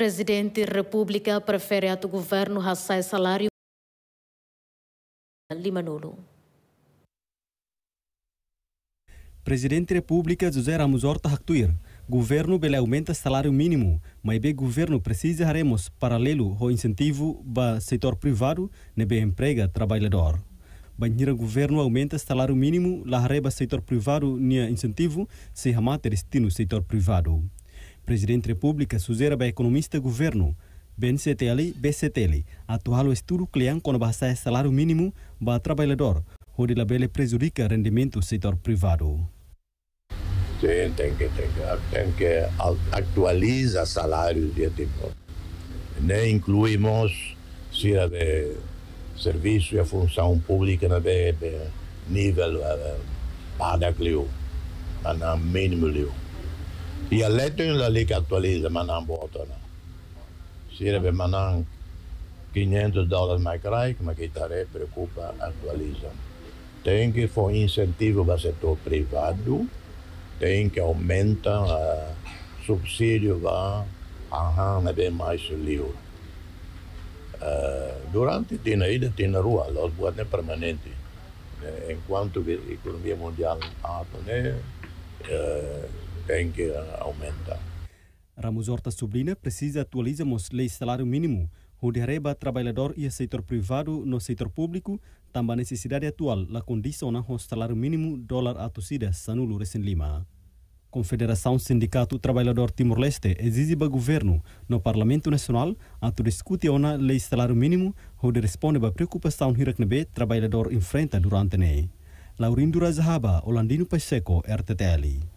Presidente da República prefere a do governo raçar salário. Lima Nulo. Presidente da República José Ramos Horta Actuir. Governo bele aumenta salário mínimo, mas bem governo precisa haremos paralelo ao incentivo para setor privado nebe emprega trabalhador. Banheira governo aumenta salário mínimo, lá reba setor privado nia incentivo, se ramate destino setor privado. Presidente da República sugere para economista governo BNCTL, BCTL, atual o é estudo cliente quando basta salário mínimo para trabalhador, onde labele prejudica rendimento do setor privado. Sim, tem que, tem que, tem que atualizar salários de tipo. Nem incluímos se a de serviço e a função pública na nível uh, para a mínimo nível. Ja Lettyillä likattu liitä manan ele vai manan 500 dólares mais caro, mas que taré preocupa, atualiza. Tem que for incentivo para o setor privado, tem que aumentar o subsídio para é bem mais livro. Uh, eh, durante tinha ida, tinha rua, os é permanentes. Eh, Enquanto a economia mundial ata, né? Uh, eh, tem que eh, aumentar. Ramos Horta Sublina precisa atualizarmos lei salário mínimo, onde reba trabalhador e setor privado no setor público, também necessidade atual la condição na salário mínimo dólar atucida sanulo em lima. Confederação Sindicato Trabalhador Timor-Leste exige para o governo no Parlamento Nacional a discutir a lei salário mínimo, onde responde a preocupação que o trabalhador enfrenta durante a Laurindo Razahaba, Olandino Pacheco, RTTL.